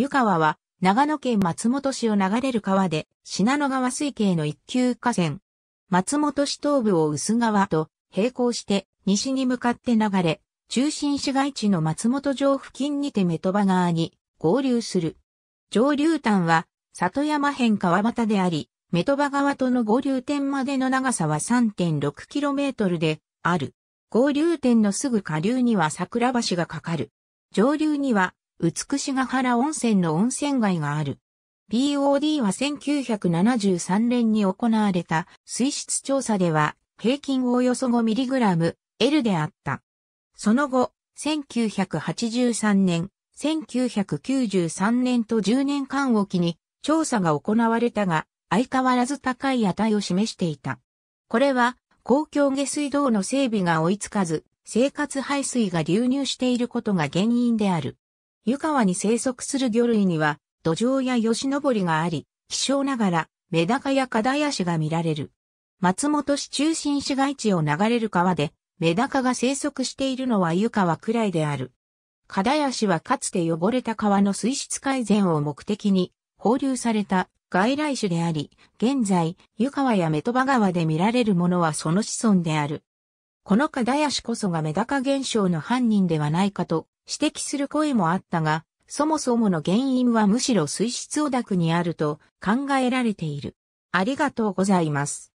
湯川は長野県松本市を流れる川で、信濃川水系の一級河川。松本市東部を薄川と並行して西に向かって流れ、中心市街地の松本城付近にて目戸場川に合流する。上流端は里山辺川端であり、目戸場川との合流点までの長さは 3.6km である。合流点のすぐ下流には桜橋がかかる。上流には美しが原温泉の温泉街がある。POD は1973年に行われた水質調査では平均およそ 5mg L であった。その後、1983年、1993年と10年間おきに調査が行われたが、相変わらず高い値を示していた。これは、公共下水道の整備が追いつかず、生活排水が流入していることが原因である。湯川に生息する魚類には、土壌や吉登りがあり、希少ながら、メダカやカダヤシが見られる。松本市中心市街地を流れる川で、メダカが生息しているのは湯川くらいである。カダヤシはかつて汚れた川の水質改善を目的に、放流された外来種であり、現在、湯川やメトバ川で見られるものはその子孫である。このカダヤシこそがメダカ現象の犯人ではないかと指摘する声もあったが、そもそもの原因はむしろ水質汚濁にあると考えられている。ありがとうございます。